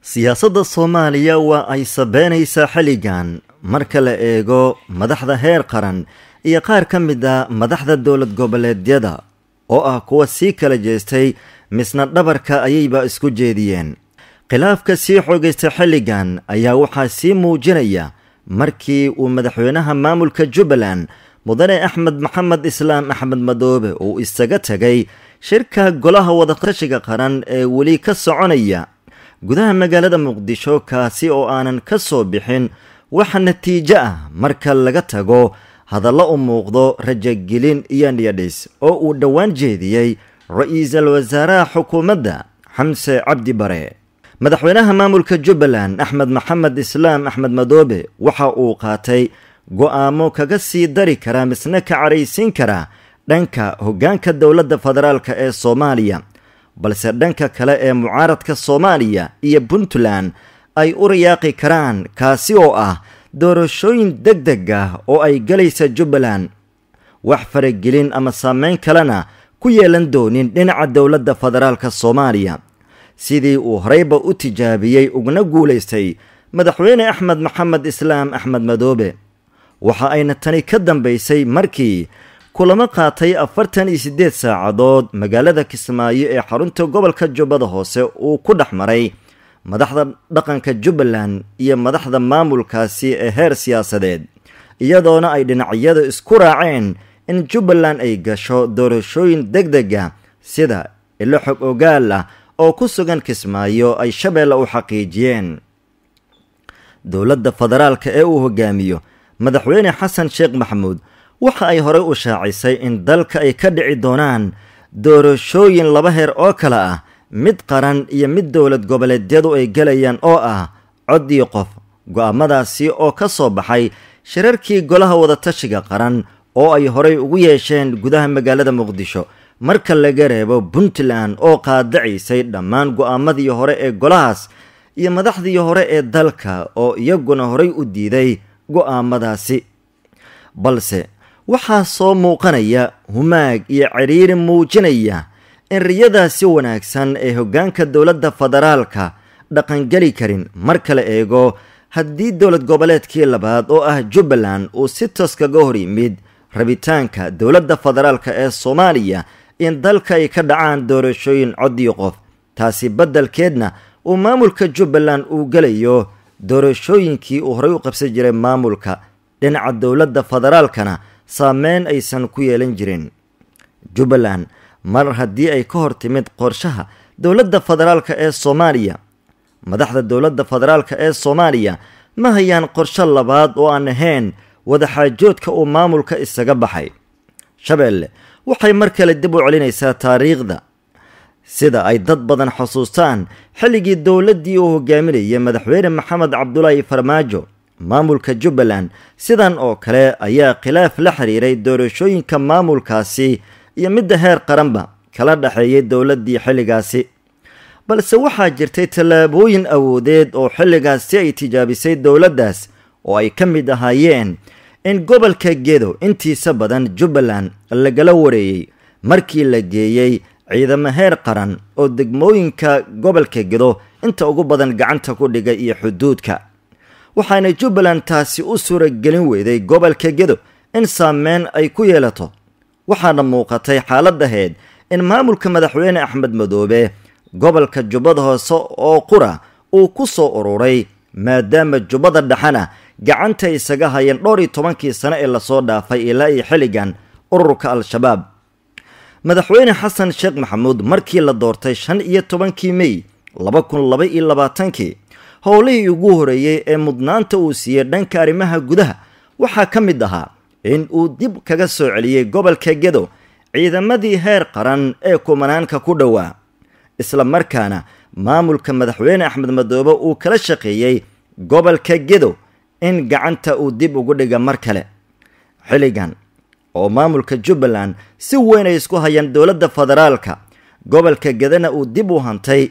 siyaasadda soomaaliya waa ay sabeynaysaa xilligan marka la eego madaxda heer qaran iyo qaar ka mid a ah madaxda dowlad goboleedyada oo ah kuwa sii kala jeestay misna dhabarka ayayba isku jeediyeen khilaafka sii xoogaysta xilligan ayaa waxaa sii muujinaya markii uu madaxweynaha maamulka jubbaland mudane axmed maxamed islaam axmed madoobe uu isaga tegay shirka golaha wadatashiga qaran ee weli ka soconaya gudaha magaalada muqdisho kaasi oo aanan ka soo bixin waxa natiijo ah marka laga tago hadallo u muuqdo rajagelin iyo niyadhis oo uu dhowaan jeediyey ra-iisul wasaaraha xukuumadda xamse cabdi bare madaxweynaha maamulka jubbaland axmed maxamed islaam axmed madoobe waxa uu qaatay go'aamo kaga sii dari kara misna ka caraysiin kara dhanka hoggaanka dowladda federaalk ee soomaaliya balse dhanka kale ee mucaaradka soomaaliya iyo puntland ay u riyaaqi karaan kaasi oo ah doorashooyin deg deg ah oo ay galaysa jubbaland wax faragelin ama saameyn kalena ku yeelan doonin dhinaca dowladda federaalka soomaaliya sidii uu horeyba u tijaabiyey ugana guulaystay madaxweyne axmed maxamed islaam axmed madoobe waxa ayna tani ka dambaysay markii kulamo qaatay afartan iyo siddeed saacadood magaalada kismaayo ee xarunta gobolka jubbada hoose uu ku dhex maray madaxda dhaqanka jubbaland iyo madaxda maamulkaasi ee heer siyaasadeed iyadoona ay dhinacyada isku raaceen in jubbaland ay gasho doorashooyin deg dega ah sida ilo xog ogaal ah oo ku sugan kismaayo ay shabeella u xaqiijiyeen dowladda federaalka ee uu hogaamiyo madaxweyne xasan sheekh maxamuud waxa ay horey u shaacisay in dalka ay ka dhici doonaan doorashooyin laba heer oo kale ah mid qaran iyo mid dowlad goboleedyadu ay gelayaan oo ah cod iyo qof go-aamadaasi oo ka soo baxay shirarkii golaha wadatashiga qaran oo ay horey ugu yeesheen gudaha magaalada muqdisho marka laga reebo puntland oo qaadacaysay dhammaan go'aamadii hore ee golahaas iyo madaxdii hore ee dalka oo iyaguna horey u diiday go'aamadaasi balse waxaa soo muuqanaya humaag iyo cidhiiri muujinaya in riyadaasi wanaagsan ee hoggaanka dowladda federaalka dhaqangeli karin mar kale eego haddii dowlad goboleedkii labaad oo ah jubbaland uu si toos kaga hor yimid rabitaanka dowladda federaalk ee soomaaliya in dalka ay ka dhacaan doorashooyin codii qof taasi beddelkeedna uu maamulka jubbaland uu gelayo doorashooyinkii uu horay u qabsan jiray maamulka dhinaca dowladda federaalkana saameyn aysan ku yeelan jirin jubbaland mar haddii ay ka hor timid qorshaha dowladda federaalka ee soomaaliya madaxda dowladda federaalk ee soomaaliya ma hayaan qorsho labaad oo aan ahayn wadaxaajoodka uu maamulka isaga baxay shabeelle waxay mar kale dib u celinaysaa taariikhda sida ay dad badan xusuustaan xilligii dowladdii uu hogaaminayay madaxweyne maxamed cabdulaahi farmaajo maamulka jubbaland sidan oo kale ayaa khilaaf la xiriiray doorashooyinka maamulkaasi iyo midda heer qaranba kala dhexeeyay dowladdii xilligaasi balse waxaa jirtay tallaabooyin awoodeed oo xilligaasi ay tijaabisay dowladdaas oo ay ka mid ahaayeen in gobolka gedo intiisa badan jubbaland lagala wareeyey markii la geeyey ciidamo heer qaran oo degmooyinka gobolka gedo inta ugu badan gacanta ku dhigay iyo xuduudka waxaana jubbaland taasi u suuragelin weyday gobolka gedo in saameyn ay ku yeelato waxaana muuqatay xaalad xaaladaheed in maamulka madaxweyne axmed madoobe gobolka jubbada hoose oo qura uu ku soo ururay maadaama jubbada dhexana gacanta isaga hayeen dhowr iyo tobankii sane ee lasoo dhaafay ilaa iyo xilligan ururka al-shabaab madaxweyne xasan sheekh maxamuud markii la doortay shan iyo tobankii mey laba kun laba iyo labaatankii howlihii ugu horeeyey ee mudnaanta uu siiyey dhanka arrimaha gudaha waxaa ka mid ahaa in uu dib kaga soo celiyey gobolka gedo ciidamadii heer qaran ee kumanaanka ku dhowaa isla markaana maamulka madaxweyne axmed madoobe uu kala shaqeeyey gobolka gedo in gacanta uu dib ugu dhiga mar kale xilligan oo maamulka jubbaland si weyn ay isku hayaan dowladda federaalka gobolka gedana uu dib u hantay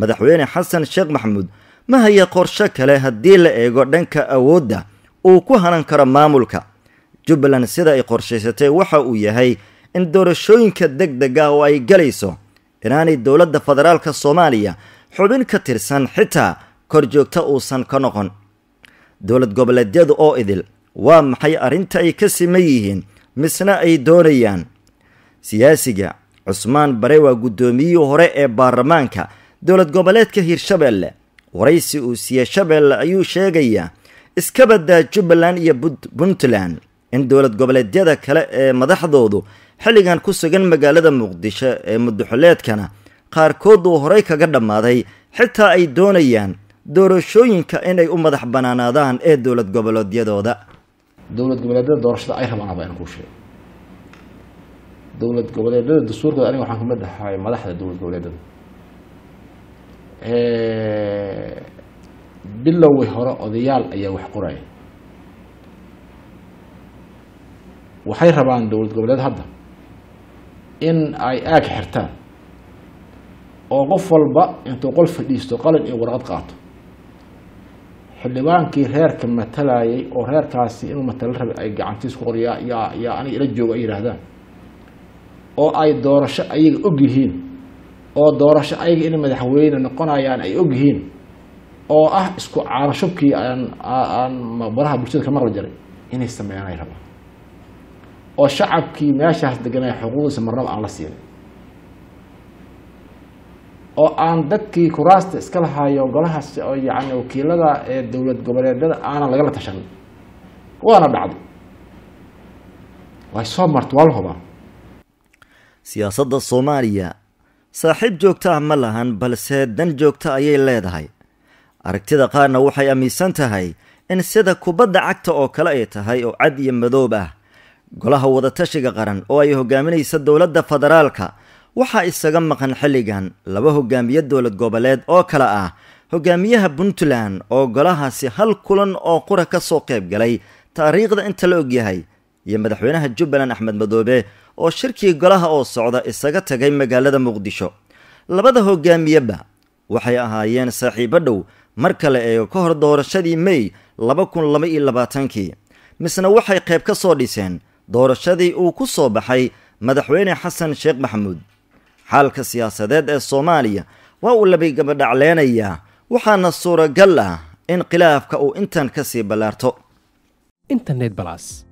madaxweyne xasan sheekh maxamuud ma haya qorsho kale haddii la eego dhanka awoodda uu ku hanan karo maamulka jubbaland sida ay qorshaysatay waxa uu yahay in doorashooyinka deg dega oo ay galayso inaanay dowladda federaalka soomaaliya xubin ka tirsan xitaa kor uusan ka noqon dowlad goboleedyadu oo idil waa maxay arrinta ay ka siman yihiin misna ay doonayaan siyaasiga cusmaan bare waa guddoomiyihii hore ee baarlamaanka dowlad goboleedka hiirshabeelle waraysi uu siiyey shabeelle ayuu sheegayaa iska badaa jubbaland iyo puntland in dowlad goboleedyada kale ee madaxdoodu xilligan ku sugan magaalada muqdisho ee muddoxuleedkana qaarkood uu horay kaga dhammaaday xitaa ay doonayaan doorashooyinka inay u madax banaanaadaan ee dowlad goboleedyadooda dowlad goboleedyada doorashada ay rabaan baa ku sheeg dowlad goboleedyada dastuurkooda aniga waxaan ka madaxahay madaxda dowlad goboleedyada bilowgay hore odayaal ayaa wax qoraya waxay rabaan dowlad goboleed hadda in ay aag xirtaan oo qof walba intuu qol fadhiisto qalin iyo warqad qaato xildhibaankii reerka matalayay oo reerkaasi inuu matalo rabi ay gacantiis ku qoryaa yaa yaa aniga ila joogo ay yihaahdaan oo ay doorasho ayaga og yihiin oo doorasho ayaga inay madaxweyne noqonayaan ay ogyihiin oo ah isku caanashubkii aan baraha bulshada ka maqli jiray inay sameeyaan ay rabaan oo shacabkii meeshaas deganay xuquuqdiisa marnaba aan la siinay oo aan dadkii kuraasta iska lahaayo golahaas oo yacni wakiilada ee dowlad goboleedyada aana lagala tashanin waana dhacday way soo marta waa la hubaa siyaasadda soomaaliya saaxiib joogto ah ma lahan balse dan joogto ayay leedahay aragtida qaarna waxay aaminsan tahay in sida kubadda cagta oo kale ay tahay oo cad iyo madoob ah golaha wadatashiga qaran oo ay hogaaminaysa dowladda federaalka waxaa isaga maqan xilligan laba hogaamiye dowlad goboleed oo kale ah hogaamiyaha puntland oo golahaasi hal kulan oo qura ka soo qayb galay taariikhda inta la og yahay iyo madaxweynaha jubbaland axmed madoobe oo shirkii golaha oo socda isaga tagay magaalada muqdisho labada hogaamiyeba waxay ahaayeen saaxiibo dhow marka la eego ka hor doorashadii mey laba kun laba iyo labaatankii misna waxay qayb ka soo dhiseen doorashadii uu ku soo baxay madaxweyne xasan sheekh maxamuud xaalka siyaasadeed ee soomaaliya waa uu labi labigabadhacleynayaa waxaana suuragal ah in khilaafka uu intan ka sii ballaarto internet balas